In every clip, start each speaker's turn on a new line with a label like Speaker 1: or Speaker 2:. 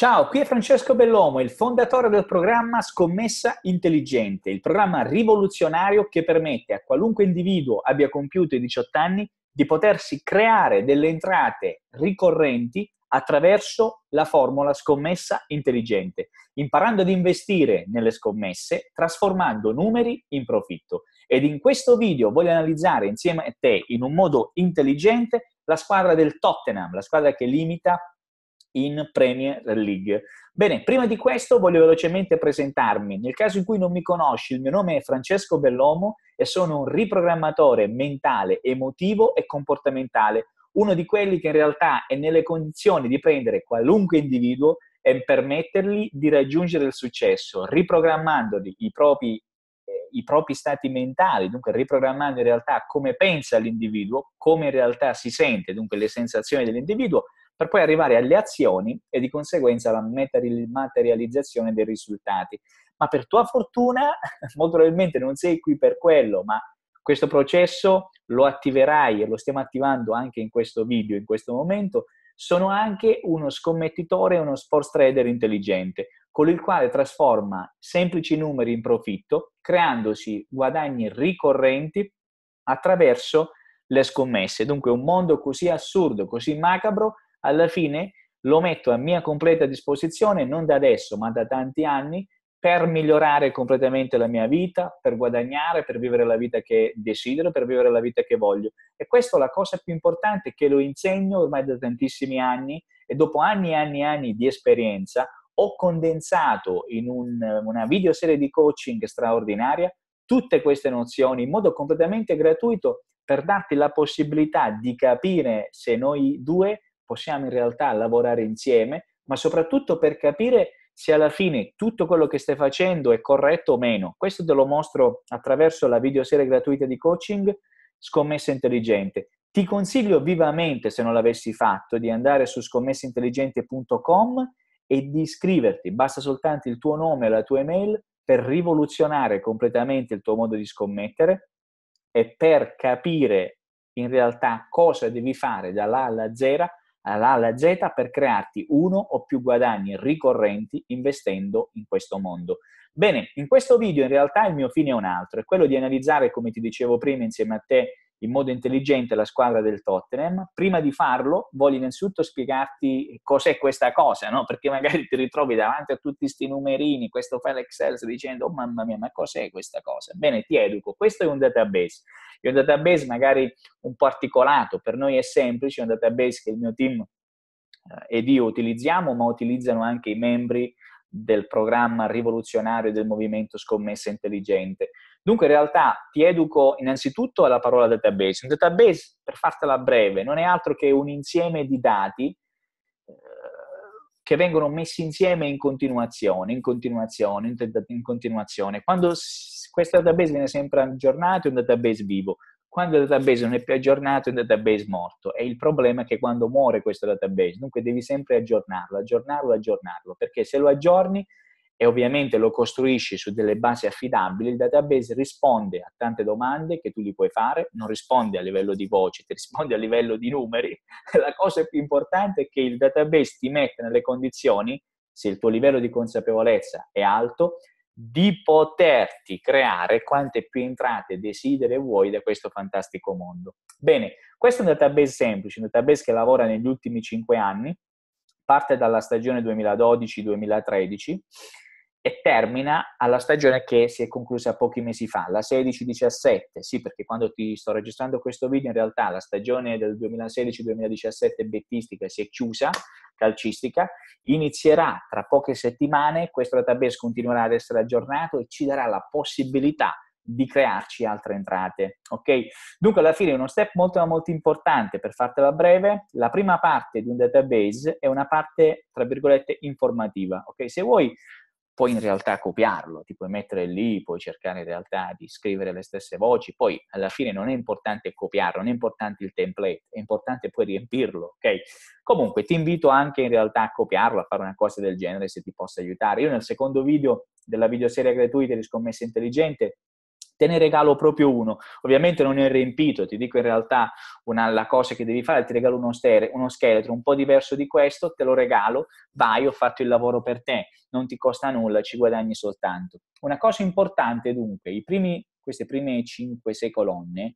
Speaker 1: Ciao, qui è Francesco Bellomo, il fondatore del programma Scommessa Intelligente, il programma rivoluzionario che permette a qualunque individuo abbia compiuto i 18 anni di potersi creare delle entrate ricorrenti attraverso la formula scommessa intelligente, imparando ad investire nelle scommesse, trasformando numeri in profitto. Ed in questo video voglio analizzare insieme a te in un modo intelligente la squadra del Tottenham, la squadra che limita in Premier League. Bene, prima di questo voglio velocemente presentarmi. Nel caso in cui non mi conosci, il mio nome è Francesco Bellomo e sono un riprogrammatore mentale, emotivo e comportamentale, uno di quelli che in realtà è nelle condizioni di prendere qualunque individuo e permettergli di raggiungere il successo, riprogrammandoli i propri eh, i propri stati mentali, dunque riprogrammando in realtà come pensa l'individuo, come in realtà si sente, dunque le sensazioni dell'individuo, per poi arrivare alle azioni e di conseguenza alla materializzazione dei risultati. Ma per tua fortuna, molto probabilmente non sei qui per quello, ma questo processo lo attiverai e lo stiamo attivando anche in questo video, in questo momento, sono anche uno scommettitore, uno sports trader intelligente, con il quale trasforma semplici numeri in profitto, creandosi guadagni ricorrenti attraverso le scommesse. Dunque un mondo così assurdo, così macabro, alla fine lo metto a mia completa disposizione, non da adesso, ma da tanti anni, per migliorare completamente la mia vita, per guadagnare, per vivere la vita che desidero, per vivere la vita che voglio. E questa è la cosa più importante che lo insegno ormai da tantissimi anni e dopo anni e anni e anni di esperienza ho condensato in un, una videoserie di coaching straordinaria tutte queste nozioni in modo completamente gratuito per darti la possibilità di capire se noi due possiamo in realtà lavorare insieme, ma soprattutto per capire se alla fine tutto quello che stai facendo è corretto o meno. Questo te lo mostro attraverso la videoserie gratuita di coaching Scommessa Intelligente. Ti consiglio vivamente, se non l'avessi fatto, di andare su scommessaintelligente.com e di iscriverti. Basta soltanto il tuo nome e la tua email per rivoluzionare completamente il tuo modo di scommettere e per capire in realtà cosa devi fare dall'A alla Z dall'A alla Z per crearti uno o più guadagni ricorrenti investendo in questo mondo. Bene, in questo video in realtà il mio fine è un altro, è quello di analizzare, come ti dicevo prima insieme a te, in modo intelligente la squadra del Tottenham. Prima di farlo, voglio innanzitutto spiegarti cos'è questa cosa, no? perché magari ti ritrovi davanti a tutti questi numerini, questo file Excel, dicendo, oh mamma mia, ma cos'è questa cosa? Bene, ti educo, questo è un database. È un database magari un po' articolato, per noi è semplice, è un database che il mio team eh, ed io utilizziamo, ma utilizzano anche i membri del programma rivoluzionario del movimento scommessa intelligente. Dunque in realtà ti educo innanzitutto alla parola database. Un database, per fartela breve, non è altro che un insieme di dati eh, che vengono messi insieme in continuazione, in continuazione, in continuazione. Quando questo database viene sempre aggiornato, è un database vivo. Quando il database non è più aggiornato, il database è morto. E il problema è che quando muore questo database, dunque devi sempre aggiornarlo, aggiornarlo, aggiornarlo, perché se lo aggiorni e ovviamente lo costruisci su delle basi affidabili, il database risponde a tante domande che tu gli puoi fare, non risponde a livello di voce, ti risponde a livello di numeri. La cosa più importante è che il database ti mette nelle condizioni, se il tuo livello di consapevolezza è alto, di poterti creare quante più entrate desideri e vuoi da questo fantastico mondo. Bene, questo è un database semplice, un database che lavora negli ultimi 5 anni, parte dalla stagione 2012-2013 e termina alla stagione che si è conclusa pochi mesi fa, la 16-17. Sì, perché quando ti sto registrando questo video in realtà la stagione del 2016-2017 bettistica si è chiusa, calcistica, inizierà tra poche settimane, questo database continuerà ad essere aggiornato e ci darà la possibilità di crearci altre entrate. Ok? Dunque, alla fine, uno step molto, molto importante per fartela breve. La prima parte di un database è una parte, tra virgolette, informativa. Ok? Se vuoi puoi in realtà copiarlo, ti puoi mettere lì, puoi cercare in realtà di scrivere le stesse voci, poi alla fine non è importante copiarlo, non è importante il template, è importante poi riempirlo, ok? Comunque ti invito anche in realtà a copiarlo, a fare una cosa del genere se ti possa aiutare. Io nel secondo video della videoserie gratuita di Scommessa Intelligente te ne regalo proprio uno. Ovviamente non è riempito, ti dico in realtà una, la cosa che devi fare, ti regalo uno, stere, uno scheletro un po' diverso di questo, te lo regalo, vai, ho fatto il lavoro per te, non ti costa nulla, ci guadagni soltanto. Una cosa importante dunque, primi, queste prime 5-6 colonne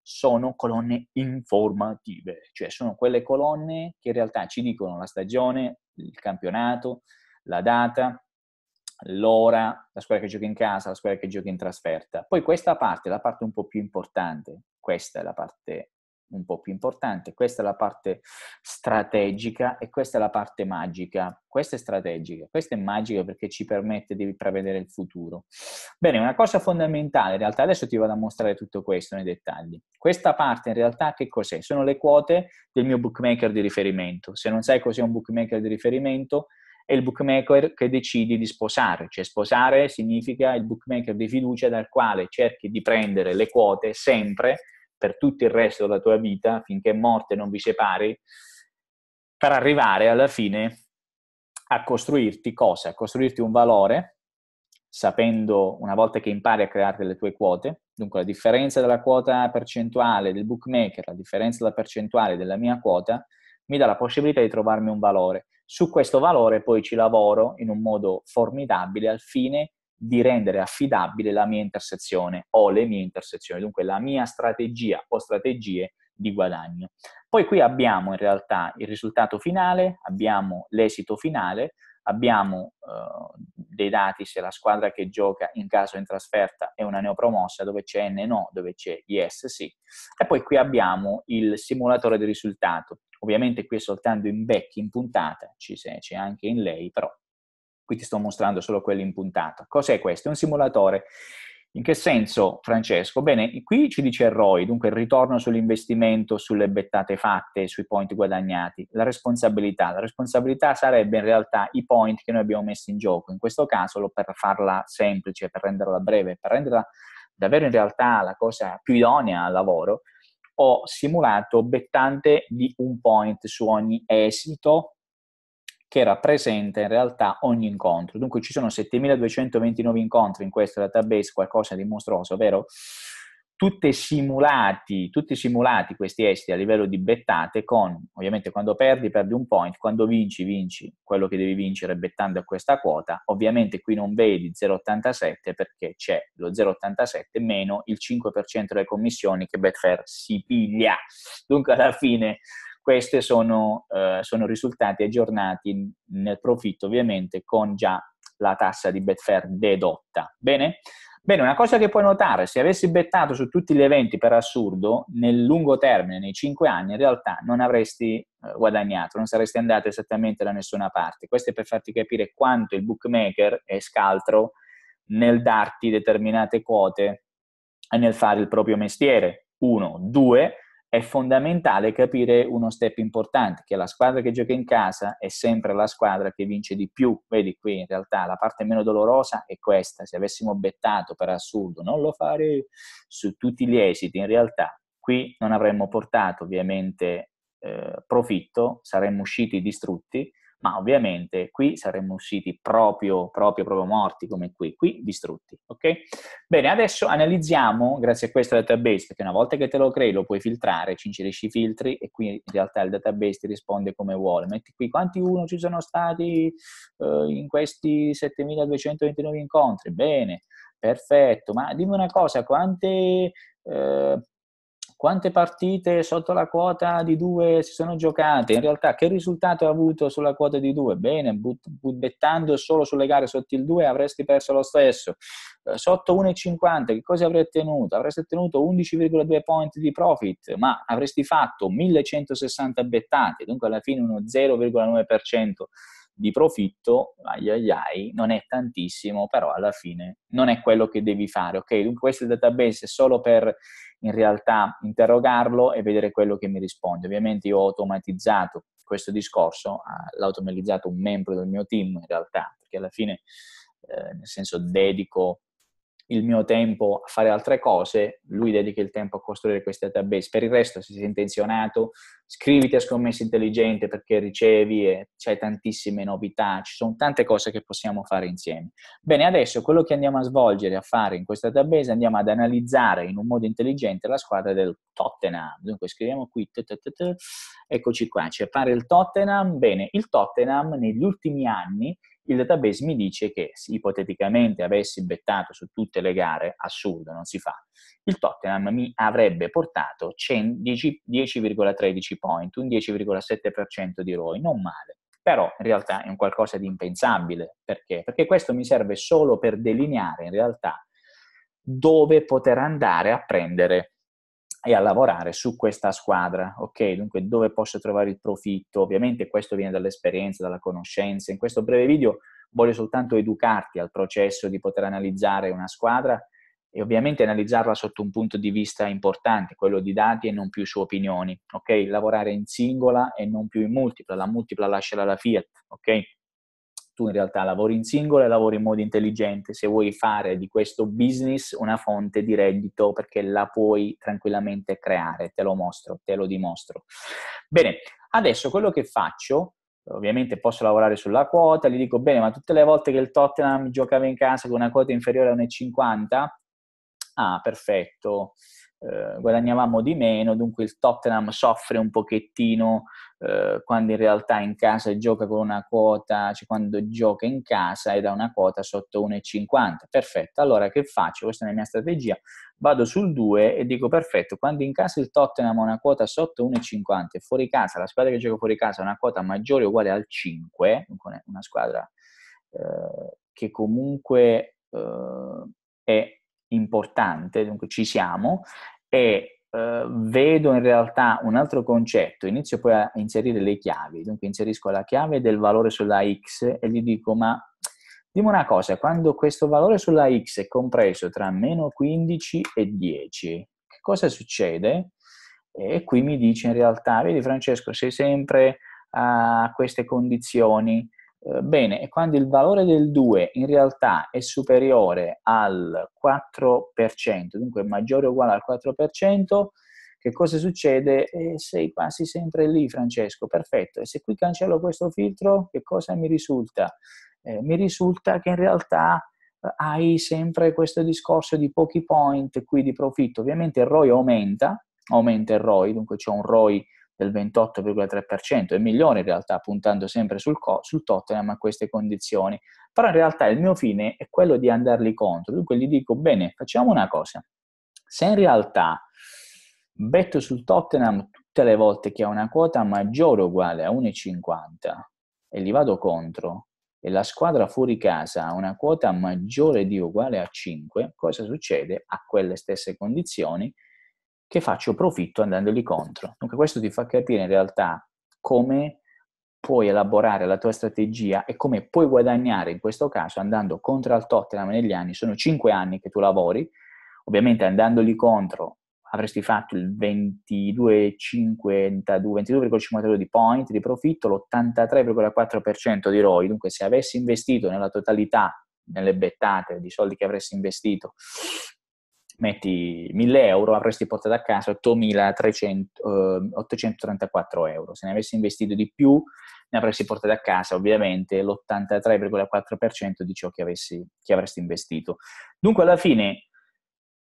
Speaker 1: sono colonne informative, cioè sono quelle colonne che in realtà ci dicono la stagione, il campionato, la data, l'ora, la squadra che gioca in casa, la squadra che gioca in trasferta. Poi questa parte, la parte un po' più importante, questa è la parte un po' più importante, questa è la parte strategica e questa è la parte magica. Questa è strategica, questa è magica perché ci permette di prevedere il futuro. Bene, una cosa fondamentale, in realtà adesso ti vado a mostrare tutto questo nei dettagli. Questa parte in realtà che cos'è? Sono le quote del mio bookmaker di riferimento. Se non sai cos'è un bookmaker di riferimento, è il bookmaker che decidi di sposare, cioè sposare significa il bookmaker di fiducia dal quale cerchi di prendere le quote sempre per tutto il resto della tua vita finché morte non vi separi per arrivare alla fine a costruirti cosa? A costruirti un valore sapendo una volta che impari a crearti le tue quote, dunque la differenza della quota percentuale del bookmaker, la differenza della percentuale della mia quota, mi dà la possibilità di trovarmi un valore. Su questo valore poi ci lavoro in un modo formidabile al fine di rendere affidabile la mia intersezione o le mie intersezioni, dunque la mia strategia o strategie di guadagno. Poi qui abbiamo in realtà il risultato finale, abbiamo l'esito finale, abbiamo eh, dei dati se la squadra che gioca in caso in trasferta è una neopromossa, dove c'è N no, dove c'è yes sì. E poi qui abbiamo il simulatore di risultato, Ovviamente qui è soltanto in becchi in puntata, c'è anche in lei, però qui ti sto mostrando solo quello in puntata. Cos'è questo? È un simulatore. In che senso, Francesco? Bene, qui ci dice ROI, dunque il ritorno sull'investimento, sulle bettate fatte, sui point guadagnati, la responsabilità. La responsabilità sarebbe in realtà i point che noi abbiamo messo in gioco. In questo caso, per farla semplice, per renderla breve, per renderla davvero in realtà la cosa più idonea al lavoro, ho simulato bettante di un point su ogni esito che rappresenta in realtà ogni incontro. Dunque ci sono 7229 incontri in questo database, qualcosa di mostruoso, vero? tutti simulati, tutti simulati questi esiti a livello di bettate con, ovviamente quando perdi perdi un point, quando vinci vinci quello che devi vincere bettando a questa quota, ovviamente qui non vedi 0,87 perché c'è lo 0,87 meno il 5% delle commissioni che Betfair si piglia. Dunque alla fine questi sono, eh, sono risultati aggiornati nel profitto ovviamente con già la tassa di Betfair dedotta. Bene? Bene, una cosa che puoi notare, se avessi bettato su tutti gli eventi per assurdo, nel lungo termine, nei 5 anni, in realtà non avresti eh, guadagnato, non saresti andato esattamente da nessuna parte. Questo è per farti capire quanto il bookmaker è scaltro nel darti determinate quote e nel fare il proprio mestiere. Uno, due, è fondamentale capire uno step importante, che la squadra che gioca in casa è sempre la squadra che vince di più. Vedi qui in realtà la parte meno dolorosa è questa, se avessimo bettato per assurdo, non lo fare su tutti gli esiti, in realtà qui non avremmo portato ovviamente eh, profitto, saremmo usciti distrutti, ma ovviamente qui saremmo usciti proprio, proprio, proprio morti come qui, qui distrutti, ok? Bene, adesso analizziamo, grazie a questo database, perché una volta che te lo crei lo puoi filtrare, ci inserisci i filtri e qui in realtà il database ti risponde come vuole, metti qui quanti uno ci sono stati eh, in questi 7229 incontri, bene, perfetto, ma dimmi una cosa, quante... Eh, quante partite sotto la quota di 2 si sono giocate, in realtà che risultato ha avuto sulla quota di 2? Bene, but, but, bettando solo sulle gare sotto il 2 avresti perso lo stesso. Eh, sotto 1,50 che cosa avresti ottenuto? Avresti ottenuto 11,2 point di profit, ma avresti fatto 1160 bettate, dunque alla fine uno 0,9% di profitto, ai ai ai, non è tantissimo, però alla fine non è quello che devi fare, ok? Dunque questo database è solo per in realtà interrogarlo e vedere quello che mi risponde. Ovviamente io ho automatizzato questo discorso, ah, l'ha automatizzato un membro del mio team in realtà, perché alla fine eh, nel senso dedico il mio tempo a fare altre cose, lui dedica il tempo a costruire questi database. Per il resto, se sei intenzionato, scriviti a scommessa intelligente perché ricevi e c'è tantissime novità, ci sono tante cose che possiamo fare insieme. Bene, adesso quello che andiamo a svolgere, a fare in questa database, andiamo ad analizzare in un modo intelligente la squadra del Tottenham. Dunque scriviamo qui, eccoci qua, c'è appare il Tottenham. Bene, il Tottenham negli ultimi anni il database mi dice che se ipoteticamente avessi bettato su tutte le gare, assurdo, non si fa, il Tottenham mi avrebbe portato 10,13 point, un 10,7% di ROI, non male. Però in realtà è un qualcosa di impensabile. Perché? Perché questo mi serve solo per delineare in realtà dove poter andare a prendere e a lavorare su questa squadra, ok? Dunque dove posso trovare il profitto? Ovviamente questo viene dall'esperienza, dalla conoscenza. In questo breve video voglio soltanto educarti al processo di poter analizzare una squadra e ovviamente analizzarla sotto un punto di vista importante, quello di dati e non più su opinioni, ok? Lavorare in singola e non più in multipla, la multipla lasciala la Fiat, ok? tu in realtà lavori in singolo e lavori in modo intelligente se vuoi fare di questo business una fonte di reddito perché la puoi tranquillamente creare, te lo mostro, te lo dimostro. Bene, adesso quello che faccio ovviamente posso lavorare sulla quota, gli dico bene, ma tutte le volte che il Tottenham giocava in casa con una quota inferiore a 1,50, ah, perfetto. Eh, guadagnavamo di meno, dunque il Tottenham soffre un pochettino eh, quando in realtà in casa gioca con una quota, cioè quando gioca in casa ed ha una quota sotto 1,50. Perfetto, allora che faccio? Questa è la mia strategia. Vado sul 2 e dico perfetto, quando in casa il Tottenham ha una quota sotto 1,50 e fuori casa, la squadra che gioca fuori casa ha una quota maggiore o uguale al 5, una squadra eh, che comunque eh, è importante, dunque ci siamo, e eh, vedo in realtà un altro concetto, inizio poi a inserire le chiavi, dunque inserisco la chiave del valore sulla x e gli dico ma dimmi una cosa, quando questo valore sulla x è compreso tra meno 15 e 10, che cosa succede? E qui mi dice in realtà, vedi Francesco, sei sempre a queste condizioni, eh, bene, e quando il valore del 2 in realtà è superiore al 4%, dunque maggiore o uguale al 4%, che cosa succede? Eh, sei quasi sempre lì, Francesco, perfetto. E se qui cancello questo filtro, che cosa mi risulta? Eh, mi risulta che in realtà eh, hai sempre questo discorso di pochi point qui di profitto. Ovviamente il ROI aumenta, aumenta il ROI, dunque c'è un ROI del 28,3%, è migliore in realtà puntando sempre sul, co- sul, Tottenham a queste condizioni, però in realtà il mio fine è quello di andarli contro, dunque gli dico bene, facciamo una cosa, se in realtà betto sul Tottenham tutte le volte che ha una quota maggiore o uguale a 1,50 e li vado contro, e la squadra fuori casa ha una quota maggiore di o uguale a 5, cosa succede? A quelle stesse condizioni che faccio profitto andandogli contro. Dunque questo ti fa capire in realtà come puoi elaborare la tua strategia e come puoi guadagnare in questo caso andando contro al Tottenham negli anni. Sono 5 anni che tu lavori, ovviamente andandogli contro avresti fatto il 22,52, 22,52 di point di profitto, l'83,4% di ROI. Dunque se avessi investito nella totalità, nelle bettate di soldi che avresti investito metti 1000 euro avresti portato a casa 8.834 ehm, euro. Se ne avessi investito di più ne avresti portato a casa ovviamente l'83,4% di ciò che, avessi, che avresti investito. Dunque alla fine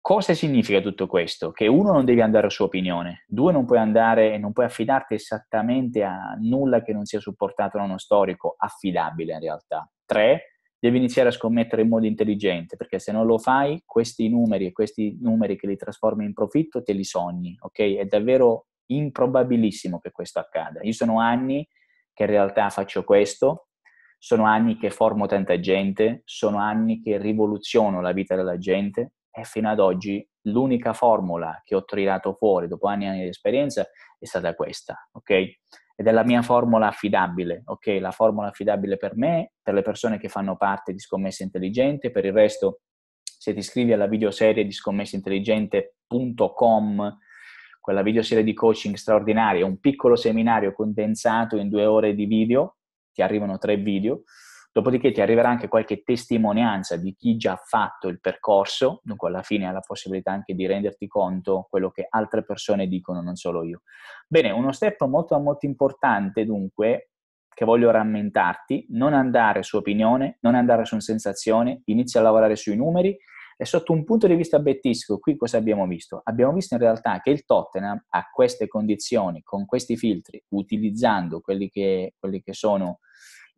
Speaker 1: cosa significa tutto questo? Che uno non devi andare a sua opinione, due non puoi andare e non puoi affidarti esattamente a nulla che non sia supportato da uno storico affidabile in realtà. Tre, devi iniziare a scommettere in modo intelligente, perché se non lo fai, questi numeri e questi numeri che li trasformi in profitto te li sogni, ok? È davvero improbabilissimo che questo accada. Io sono anni che in realtà faccio questo, sono anni che formo tanta gente, sono anni che rivoluziono la vita della gente e fino ad oggi l'unica formula che ho tirato fuori dopo anni e anni di esperienza è stata questa, ok? ed è la mia formula affidabile, ok? La formula affidabile per me, per le persone che fanno parte di Scommessa Intelligente, per il resto se ti iscrivi alla videoserie di scommessaintelligente.com, quella videoserie di coaching straordinaria, un piccolo seminario condensato in due ore di video, ti arrivano tre video, Dopodiché ti arriverà anche qualche testimonianza di chi già ha fatto il percorso, dunque alla fine hai la possibilità anche di renderti conto quello che altre persone dicono, non solo io. Bene, uno step molto molto importante dunque che voglio rammentarti, non andare su opinione, non andare su sensazione, inizia a lavorare sui numeri e sotto un punto di vista bettistico, qui cosa abbiamo visto? Abbiamo visto in realtà che il Tottenham a queste condizioni, con questi filtri, utilizzando quelli che, quelli che sono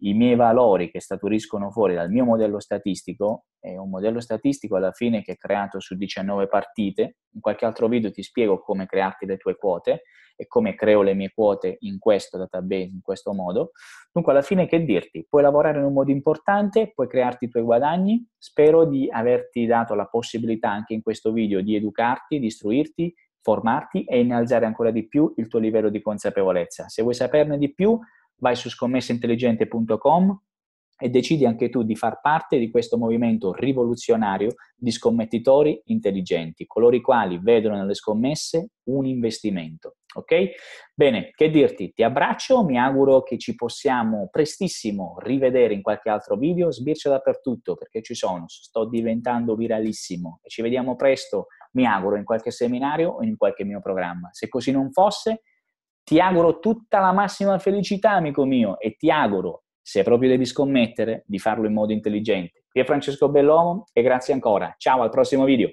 Speaker 1: i miei valori che staturiscono fuori dal mio modello statistico, è un modello statistico alla fine che è creato su 19 partite, in qualche altro video ti spiego come crearti le tue quote e come creo le mie quote in questo database, in questo modo. Dunque alla fine che dirti? Puoi lavorare in un modo importante, puoi crearti i tuoi guadagni, spero di averti dato la possibilità anche in questo video di educarti, di istruirti, formarti e innalzare ancora di più il tuo livello di consapevolezza. Se vuoi saperne di più vai su scommessaintelligente.com e decidi anche tu di far parte di questo movimento rivoluzionario di scommettitori intelligenti, coloro i quali vedono nelle scommesse un investimento. Ok? Bene, che dirti? Ti abbraccio, mi auguro che ci possiamo prestissimo rivedere in qualche altro video, sbircio dappertutto perché ci sono, sto diventando viralissimo ci vediamo presto, mi auguro, in qualche seminario o in qualche mio programma. Se così non fosse, ti auguro tutta la massima felicità, amico mio, e ti auguro, se proprio devi scommettere, di farlo in modo intelligente. Qui è Francesco Bellomo e grazie ancora. Ciao, al prossimo video.